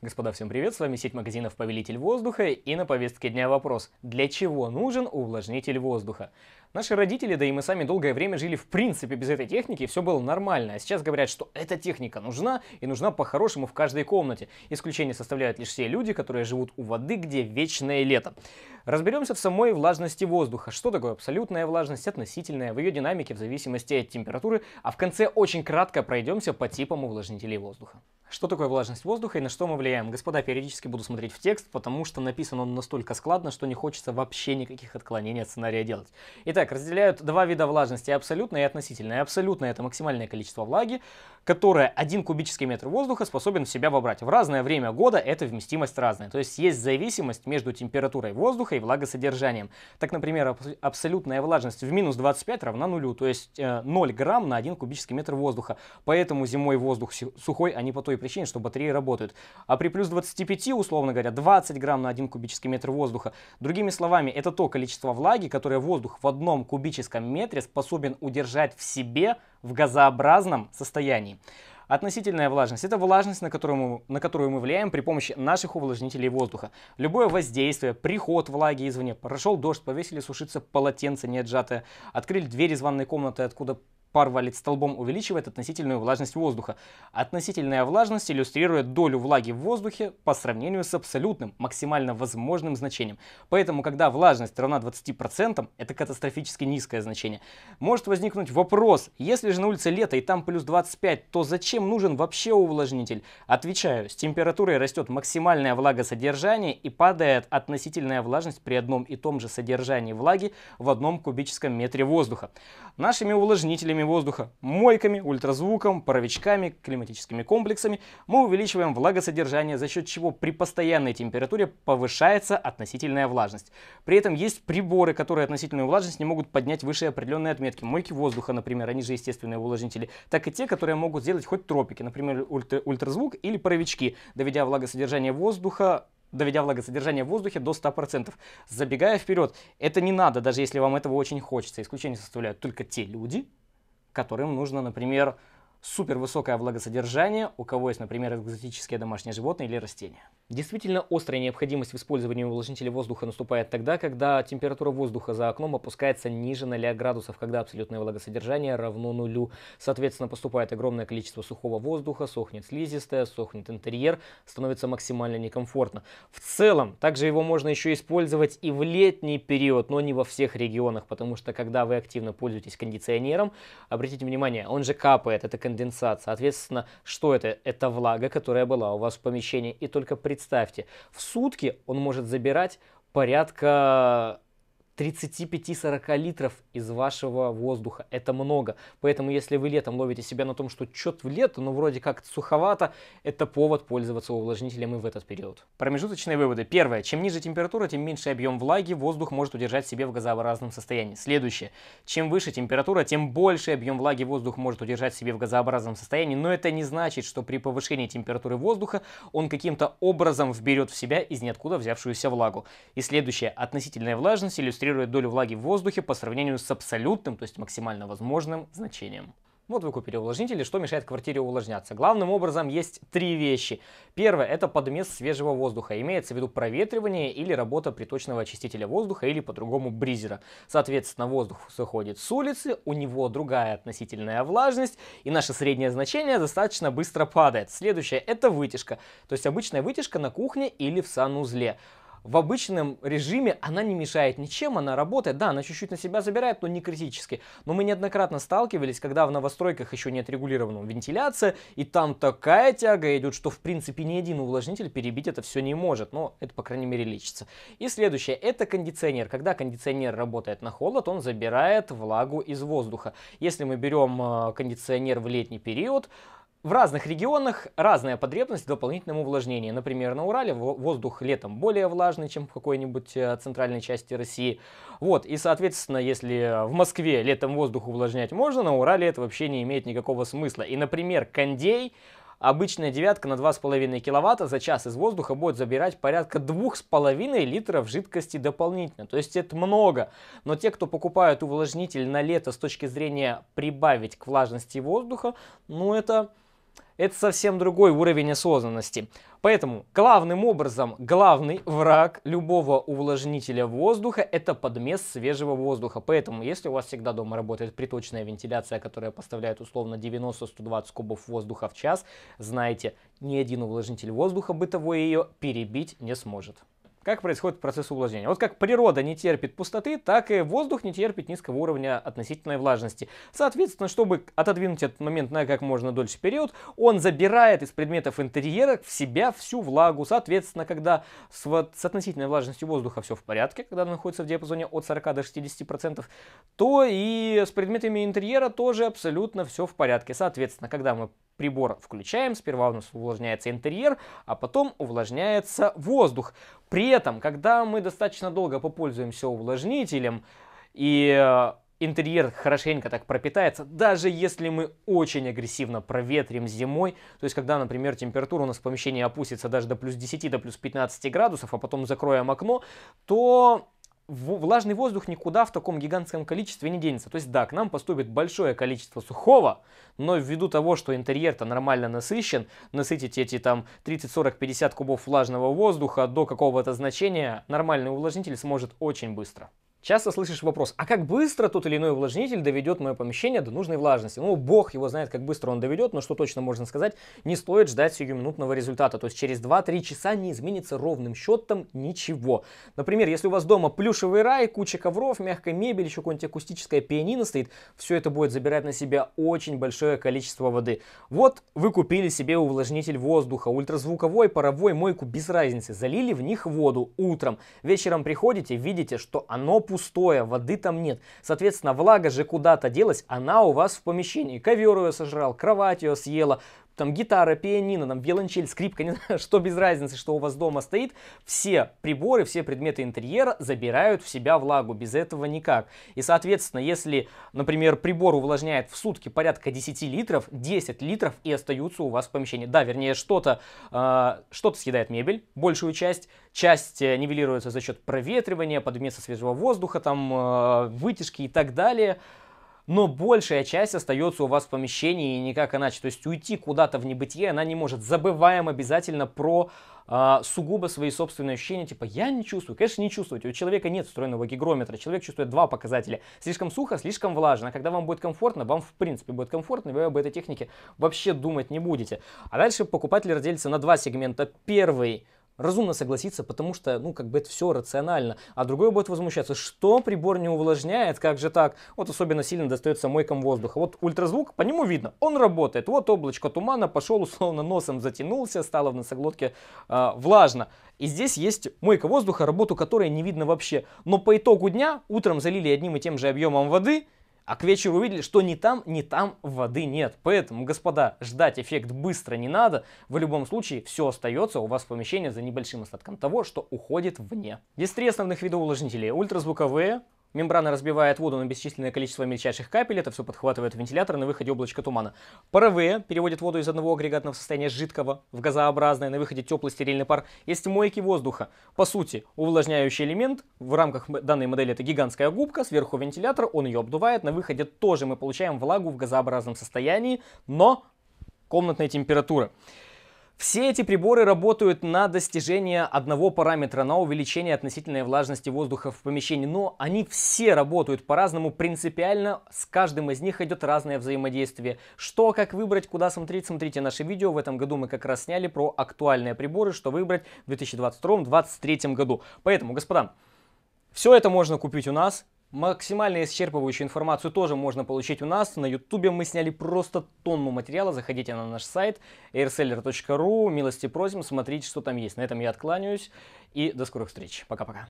Господа, всем привет, с вами сеть магазинов «Повелитель воздуха» и на повестке дня вопрос, для чего нужен увлажнитель воздуха? Наши родители, да и мы сами долгое время жили в принципе без этой техники, и все было нормально. А сейчас говорят, что эта техника нужна, и нужна по-хорошему в каждой комнате. Исключение составляют лишь все люди, которые живут у воды, где вечное лето. Разберемся в самой влажности воздуха. Что такое абсолютная влажность, относительная, в ее динамике в зависимости от температуры, а в конце очень кратко пройдемся по типам увлажнителей воздуха. Что такое влажность воздуха и на что мы влияем? Господа, периодически буду смотреть в текст, потому что написан он настолько складно, что не хочется вообще никаких отклонений от сценария делать. Итак, Итак, разделяют два вида влажности, абсолютная и относительная. Абсолютная – это максимальное количество влаги, которая 1 кубический метр воздуха способен в себя вобрать. В разное время года эта вместимость разная, то есть есть зависимость между температурой воздуха и влагосодержанием. Так, например, абсолютная влажность в минус 25 равна нулю, то есть 0 э, грамм на 1 кубический метр воздуха. Поэтому зимой воздух сухой, а не по той причине, что батареи работают. А при плюс 25, условно говоря, 20 грамм на 1 кубический метр воздуха. Другими словами, это то количество влаги, которое воздух в одном кубическом метре способен удержать в себе в газообразном состоянии. Относительная влажность – это влажность, на которую, мы, на которую мы влияем при помощи наших увлажнителей воздуха. Любое воздействие, приход влаги извне, прошел дождь, повесили сушиться полотенце не отжатое, открыли дверь из ванной комнаты, откуда пар валит столбом, увеличивает относительную влажность воздуха. Относительная влажность иллюстрирует долю влаги в воздухе по сравнению с абсолютным, максимально возможным значением. Поэтому, когда влажность равна 20%, это катастрофически низкое значение. Может возникнуть вопрос, если же на улице лето и там плюс 25, то зачем нужен вообще увлажнитель? Отвечаю, с температурой растет максимальное влагосодержание и падает относительная влажность при одном и том же содержании влаги в одном кубическом метре воздуха. Нашими увлажнителями носителями воздуха, мойками, ультразвуком, паровичками, климатическими комплексами мы увеличиваем влагосодержание, за счет чего при постоянной температуре повышается относительная влажность. При этом есть приборы, которые относительную влажность не могут поднять выше определенной отметки. Мойки воздуха, например, они же естественные увлажнители, так и те, которые могут сделать хоть тропики, например, ультра ультразвук или паровички, доведя влагосодержание воздуха доведя влагосодержание в воздухе до 100%. Забегая вперед, это не надо, даже если вам этого очень хочется. Исключение составляют только те люди, которым нужно, например, супер высокое влагосодержание, у кого есть, например, экзотические домашние животные или растения. Действительно, острая необходимость в использовании увлажнителя воздуха наступает тогда, когда температура воздуха за окном опускается ниже 0 градусов, когда абсолютное влагосодержание равно нулю. Соответственно, поступает огромное количество сухого воздуха, сохнет слизистая, сохнет интерьер, становится максимально некомфортно. В целом, также его можно еще использовать и в летний период, но не во всех регионах, потому что когда вы активно пользуетесь кондиционером, обратите внимание, он же капает, это конденсат. Соответственно, что это? Это влага, которая была у вас в помещении, и только при представьте, в сутки он может забирать порядка 35-40 литров из вашего воздуха. Это много. Поэтому, если вы летом ловите себя на том, что чет в лето, но ну, вроде как суховато, это повод пользоваться увлажнителем и в этот период. Промежуточные выводы. Первое. Чем ниже температура, тем меньше объем влаги воздух может удержать себе в газообразном состоянии. Следующее. Чем выше температура, тем больше объем влаги воздух может удержать себе в газообразном состоянии, но это не значит, что при повышении температуры воздуха он каким-то образом вберет в себя из ниоткуда взявшуюся влагу. И следующее. Относительная влажность иллюстрирует демонстрирует долю влаги в воздухе по сравнению с абсолютным, то есть максимально возможным значением. Вот вы купили увлажнители, что мешает квартире увлажняться? Главным образом есть три вещи. Первое – это подмес свежего воздуха, имеется в виду проветривание или работа приточного очистителя воздуха или по-другому бризера. Соответственно, воздух заходит с улицы, у него другая относительная влажность, и наше среднее значение достаточно быстро падает. Следующее – это вытяжка, то есть обычная вытяжка на кухне или в санузле в обычном режиме она не мешает ничем, она работает. Да, она чуть-чуть на себя забирает, но не критически. Но мы неоднократно сталкивались, когда в новостройках еще нет регулированного вентиляция, и там такая тяга идет, что в принципе ни один увлажнитель перебить это все не может. Но это, по крайней мере, лечится. И следующее, это кондиционер. Когда кондиционер работает на холод, он забирает влагу из воздуха. Если мы берем э, кондиционер в летний период, в разных регионах разная потребность в дополнительном увлажнении. Например, на Урале воздух летом более влажный, чем в какой-нибудь э, центральной части России. Вот, и, соответственно, если в Москве летом воздух увлажнять можно, на Урале это вообще не имеет никакого смысла. И, например, кондей обычная девятка на 2,5 киловатта за час из воздуха будет забирать порядка 2,5 литров жидкости дополнительно. То есть это много. Но те, кто покупают увлажнитель на лето с точки зрения прибавить к влажности воздуха, ну это это совсем другой уровень осознанности. Поэтому главным образом главный враг любого увлажнителя воздуха это подмес свежего воздуха. Поэтому если у вас всегда дома работает приточная вентиляция, которая поставляет условно 90-120 кубов воздуха в час, знаете, ни один увлажнитель воздуха бытовой ее перебить не сможет. Как происходит процесс увлажнения? Вот как природа не терпит пустоты, так и воздух не терпит низкого уровня относительной влажности. Соответственно, чтобы отодвинуть этот момент на как можно дольше период, он забирает из предметов интерьера в себя всю влагу. Соответственно, когда с, вот, с относительной влажностью воздуха все в порядке, когда она находится в диапазоне от 40 до 60%, то и с предметами интерьера тоже абсолютно все в порядке. Соответственно, когда мы прибор включаем, сперва у нас увлажняется интерьер, а потом увлажняется воздух. При этом, когда мы достаточно долго попользуемся увлажнителем и э, интерьер хорошенько так пропитается, даже если мы очень агрессивно проветрим зимой, то есть когда, например, температура у нас в помещении опустится даже до плюс 10, до плюс 15 градусов, а потом закроем окно, то влажный воздух никуда в таком гигантском количестве не денется. То есть да, к нам поступит большое количество сухого, но ввиду того, что интерьер-то нормально насыщен, насытить эти там 30, 40, 50 кубов влажного воздуха до какого-то значения нормальный увлажнитель сможет очень быстро. Часто слышишь вопрос, а как быстро тот или иной увлажнитель доведет мое помещение до нужной влажности? Ну, бог его знает, как быстро он доведет, но что точно можно сказать, не стоит ждать сиюминутного результата. То есть через 2-3 часа не изменится ровным счетом ничего. Например, если у вас дома плюшевый рай, куча ковров, мягкая мебель, еще какое-нибудь акустическое пианино стоит, все это будет забирать на себя очень большое количество воды. Вот вы купили себе увлажнитель воздуха, ультразвуковой, паровой, мойку, без разницы. Залили в них воду утром. Вечером приходите, видите, что оно пустое, воды там нет. Соответственно, влага же куда-то делась, она у вас в помещении. Ковер ее сожрал, кровать ее съела, там гитара, пианино, там виолончель, скрипка, не знаю, что без разницы, что у вас дома стоит, все приборы, все предметы интерьера забирают в себя влагу, без этого никак. И, соответственно, если, например, прибор увлажняет в сутки порядка 10 литров, 10 литров и остаются у вас в помещении. Да, вернее, что-то э, а, что съедает мебель, большую часть, часть э, нивелируется за счет проветривания, подмеса свежего воздуха, там э, вытяжки и так далее – но большая часть остается у вас в помещении и никак иначе. То есть уйти куда-то в небытие она не может. Забываем обязательно про а, сугубо свои собственные ощущения, типа я не чувствую. Конечно, не чувствуете. У человека нет встроенного гигрометра. Человек чувствует два показателя. Слишком сухо, слишком влажно. когда вам будет комфортно, вам в принципе будет комфортно, вы об этой технике вообще думать не будете. А дальше покупатель разделится на два сегмента. Первый – разумно согласиться, потому что, ну, как бы это все рационально. А другой будет возмущаться, что прибор не увлажняет, как же так? Вот особенно сильно достается мойкам воздуха. Вот ультразвук, по нему видно, он работает. Вот облачко тумана пошел, условно, носом затянулся, стало в носоглотке э, влажно. И здесь есть мойка воздуха, работу которой не видно вообще. Но по итогу дня утром залили одним и тем же объемом воды – а к вечеру увидели, что ни там, ни там воды нет. Поэтому, господа, ждать эффект быстро не надо. В любом случае, все остается у вас в помещении за небольшим остатком того, что уходит вне. Есть три основных вида Ультразвуковые, Мембрана разбивает воду на бесчисленное количество мельчайших капель, это все подхватывает вентилятор, на выходе облачко тумана. Паровые переводит воду из одного агрегатного состояния жидкого в газообразное, на выходе теплый стерильный пар. Есть мойки воздуха. По сути, увлажняющий элемент, в рамках данной модели это гигантская губка, сверху вентилятор, он ее обдувает, на выходе тоже мы получаем влагу в газообразном состоянии, но комнатной температуры. Все эти приборы работают на достижение одного параметра, на увеличение относительной влажности воздуха в помещении, но они все работают по-разному, принципиально с каждым из них идет разное взаимодействие. Что, как выбрать, куда смотреть, смотрите наше видео, в этом году мы как раз сняли про актуальные приборы, что выбрать в 2022-2023 году. Поэтому, господа, все это можно купить у нас, Максимально исчерпывающую информацию тоже можно получить у нас. На ютубе мы сняли просто тонну материала. Заходите на наш сайт airseller.ru. Милости просим, смотрите, что там есть. На этом я откланяюсь и до скорых встреч. Пока-пока.